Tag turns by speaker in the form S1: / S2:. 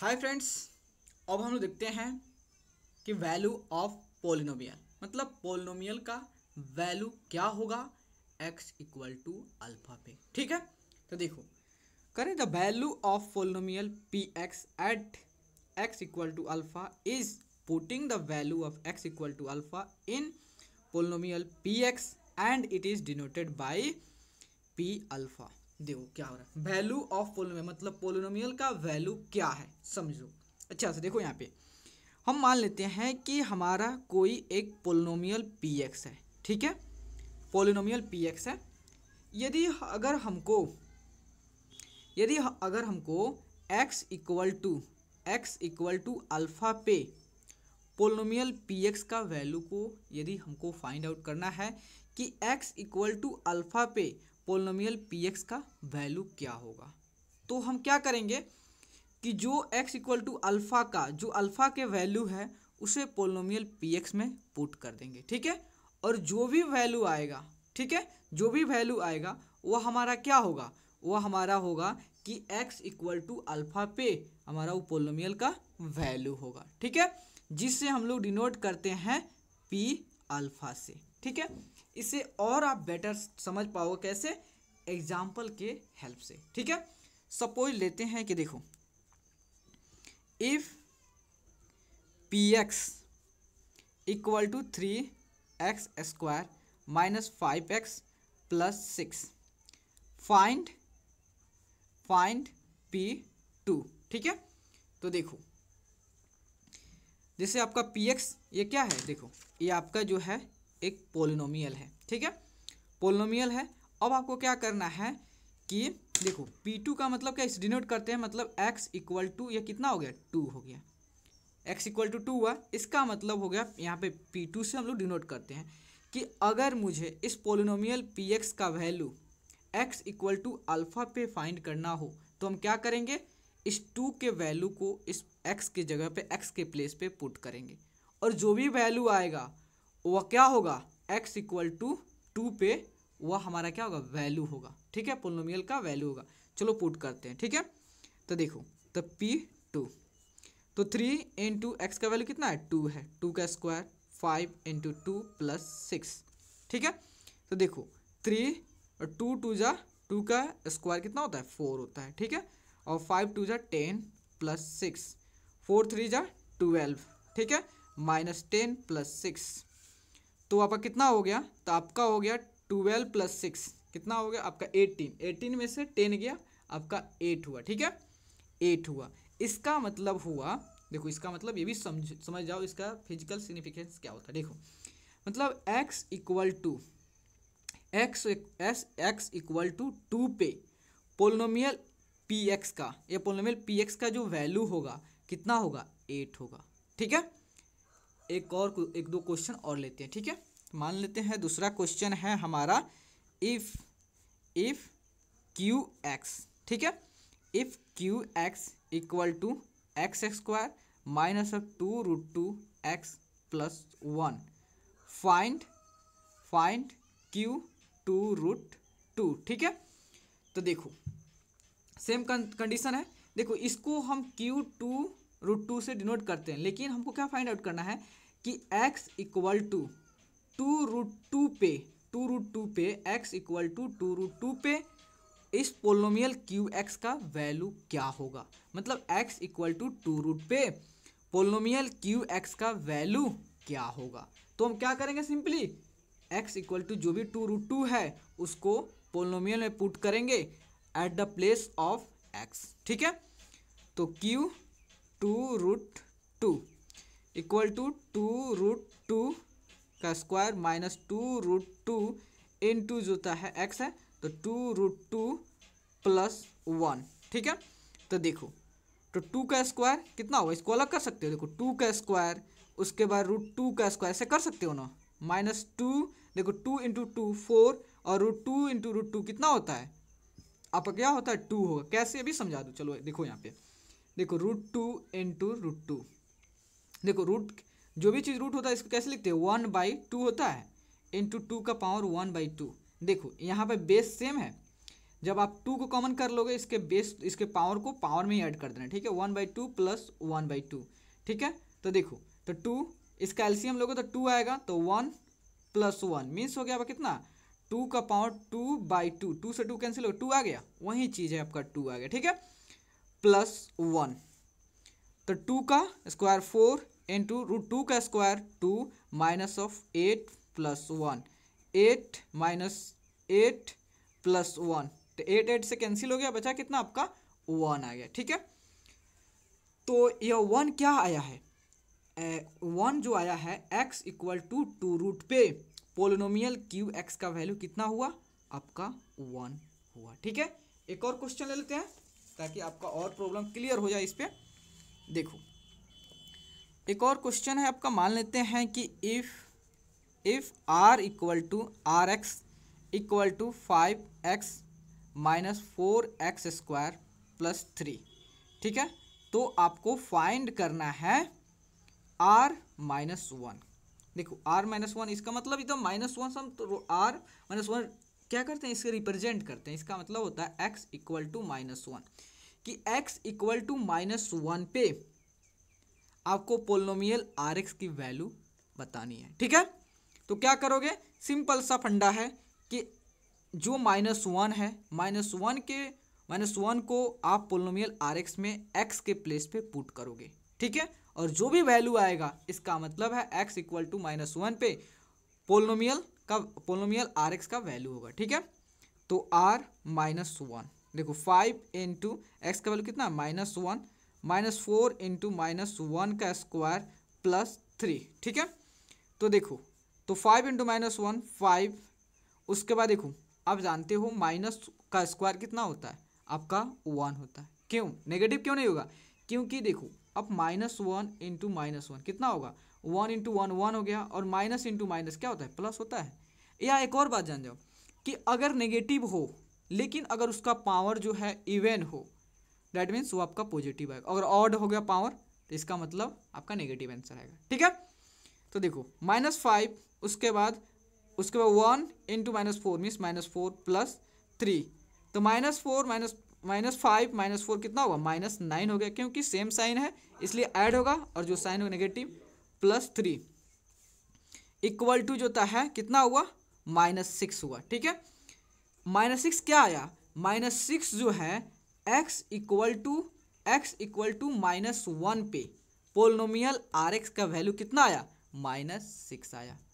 S1: hi friends अब हम लोग देखते हैं कि वैल्यू ऑफ पोलिनोमियल मतलब पोलिनोमियल का वैल्यू क्या होगा x इक्वल टू अल्फा पे ठीक है तो देखो करें the value of polynomial P X at X equal to alpha is putting the value of x equal to alpha in polynomial P X and it is denoted by P alpha देखो क्या हो रहा है value of पोलोम मतलब polynomial का value क्या है समझो अच्छा से तो देखो यहाँ पे हम मान लेते हैं कि हमारा कोई एक पोलोनोमियल पी एक्स है ठीक है पोलिनोमियल पी एक्स है यदि अगर हमको यदि अगर हमको x equal to x equal to alpha पे पोलोमियल पी एक्स का वैल्यू को यदि हमको फाइंड आउट करना है कि x इक्वल टू अल्फ़ा पे पोलोमियल पी एक्स का वैल्यू क्या होगा तो हम क्या करेंगे कि जो एक्स इक्वल टू अल्फ़ा का जो अल्फ़ा के वैल्यू है उसे पोलोमियल पी एक्स में पुट कर देंगे ठीक है और जो भी वैल्यू आएगा ठीक है जो भी वैल्यू आएगा वह हमारा क्या होगा वह हमारा होगा कि x इक्वल टू अल्फा पे हमारा वो पोलोमियल का वैल्यू होगा ठीक है जिससे हम लोग डिनोट करते हैं p अल्फा से ठीक है इसे और आप बेटर समझ पाओगे कैसे एग्जाम्पल के हेल्प से ठीक है सपोज लेते हैं कि देखो if P X equal to three X square minus five X plus six find find P two ठीक है तो देखो जैसे आपका पी एक्स ये क्या है देखो ये आपका जो है एक पोलिनोमियल है ठीक है पोलिनोमियल है अब आपको क्या करना है कि देखो P2 का मतलब क्या इस डिनोट करते हैं मतलब x इक्वल टू यह कितना हो गया टू हो गया x इक्वल टू टू हुआ इसका मतलब हो गया यहाँ पे P2 से हम लोग डिनोट करते हैं कि अगर मुझे इस पोलिनोमियल एक्स का value x equal to alpha पे फाइंड करना हो तो हम क्या करेंगे इस टू के वैल्यू को इस x के जगह पे x के प्लेस पे पुट करेंगे और जो भी वैल्यू आएगा वह क्या होगा एक्स इक्वल टू टू पे वह हमारा क्या होगा वैल्यू होगा ठीक है पोलोमियल का वैल्यू होगा चलो पुट करते हैं ठीक है तो देखो तो पी टू तो थ्री इन टू एक्स का वैल्यू कितना है टू है टू का square five into two plus six ठीक है तो देखो थ्री और टू टू जा टू का स्क्वायर कितना होता है फोर होता है ठीक है और फाइव टू जा ten plus six four three जा ट्वेल्व ठीक है माइनस टेन प्लस सिक्स तो आपका कितना हो गया तो आपका हो गया ट्वेल्व प्लस सिक्स कितना हो गया आपका एटीन एटीन में से टेन गया आपका एट हुआ ठीक है एट हुआ इसका मतलब हुआ देखो इसका मतलब ये भी समझ समझ जाओ इसका फिजिकल सिग्निफिकेंस क्या होता है देखो मतलब x equal to X as X equal to two पे पोलोमियल पी एक्स का या पोलोमियल पी एक्स का जो वैल्यू होगा कितना होगा एट होगा ठीक है एक और एक दो क्वेश्चन और लेते हैं ठीक है मान लेते हैं दूसरा क्वेश्चन है हमारा इफ़ इफ़ क्यू एक्स ठीक है if Q X equal to X square minus of two root two X plus one find find Q two root two ठीक है तो देखो सेम कंडीशन है देखो इसको हम क्यू टू रूट टू से डिनोट करते हैं लेकिन हमको क्या फाइंड आउट करना है कि x equal to two root two पे टू रूट टू पे x equal to two root two पे इस पोलोमियल क्यू एक्स का वैल्यू क्या होगा मतलब x equal to two root पे पोलोमियल क्यू एक्स का वैल्यू क्या होगा तो हम क्या करेंगे सिंपली x इक्वल टू जो भी टू रूट टू है उसको पोलोमियल में पुट करेंगे at the place of x ठीक है तो Q two root two equal to two root two का square minus two root two इन टू जो होता है एक्स है तो two root two plus one ठीक है तो देखो तो टू का स्क्वायर कितना होगा इसको अलग कर सकते हो देखो टू का स्क्वायर उसके बाद रूट टू का स्क्वायर ऐसे कर सकते हो ना माइनस टू देखो टू इंटू टू फोर और root two into root two कितना होता है आपका क्या होता है टू होगा कैसे अभी समझा दो चलो देखो यहाँ पे देखो रूट टू इन टू रूट टू देखो रूट जो भी चीज़ रूट होता है इसको कैसे लिखते हैं वन बाई टू होता है इन टू टू का पावर वन बाई टू देखो यहाँ पे बेस सेम है जब आप टू को कॉमन कर लोगे इसके बेस इसके पावर को पावर में ही ऐड कर देना ठीक है one by two plus one by two ठीक है तो देखो तो टू इसका एल्सियम लोगे तो टू आएगा तो वन प्लस वन मीन्स हो गया आपका कितना टू का power two by two two से टू कैंसिल हो टू आ गया वही चीज़ है आपका टू आ गया ठीक है प्लस वन तो टू का square four into root two का square two minus of eight plus one eight minus eight plus one तो एट एट से कैंसिल हो गया बचा कितना आपका वन आ गया ठीक है तो यह वन क्या आया है वन जो आया है X equal to two root पे पोलिनोमियल क्यू एक्स का वैल्यू कितना हुआ आपका वन हुआ ठीक है एक और क्वेश्चन ले लेते हैं ताकि आपका और प्रॉब्लम क्लियर हो जाए इस पर देखो एक और क्वेश्चन है आपका मान लेते हैं कि if if R equal to R X equal to five X minus four X square plus three ठीक है तो आपको फाइंड करना है आर माइनस वन देखो आर माइनस वन इसका मतलब एकदम minus one some R minus one क्या करते हैं इसे रिप्रेजेंट करते हैं इसका मतलब होता है X equal to minus one कि X equal to minus one पे आपको पोलोमियल आर एक्स की वैल्यू बतानी है ठीक है तो क्या करोगे सिंपल सा फंडा है कि जो माइनस वन है माइनस वन के माइनस वन को आप पोलोमियल आर एक्स में एक्स के प्लेस पे पुट करोगे ठीक है और जो भी वैल्यू आएगा इसका मतलब है X equal to minus one पे पोलोमियल का पोलोमियल आर एक्स का वैल्यू होगा ठीक है तो आर माइनस वन देखो फाइव इंटू एक्स का वैल्यू कितना minus one minus four into minus one का स्क्वायर प्लस थ्री ठीक है तो देखो तो five into minus one five उसके बाद देखो आप जानते हो माइनस का स्क्वायर कितना होता है आपका वन होता है क्यों नेगेटिव क्यों नहीं होगा क्योंकि देखो अब minus one into minus one कितना होगा वन इंटू वन वन हो गया और माइनस इंटू माइनस क्या होता है प्लस होता है या एक और बात जान जाओ कि अगर नेगेटिव हो लेकिन अगर उसका पावर जो है इवेन हो डैट मीन्स वो आपका पॉजिटिव आएगा अगर ऑड हो गया पावर तो इसका मतलब आपका नेगेटिव आंसर आएगा ठीक है तो देखो माइनस फाइव उसके बाद उसके बाद one into minus four means minus four plus three तो minus four minus minus five minus four कितना होगा माइनस नाइन हो गया क्योंकि सेम साइन है इसलिए ऐड होगा और जो साइन होगा negative plus three equal to जो है कितना हुआ माइनस सिक्स हुआ ठीक है माइनस सिक्स क्या आया माइनस सिक्स जो है X equal to X equal to minus one पे पोलोमियल आर एक्स का वैल्यू कितना आया माइनस सिक्स आया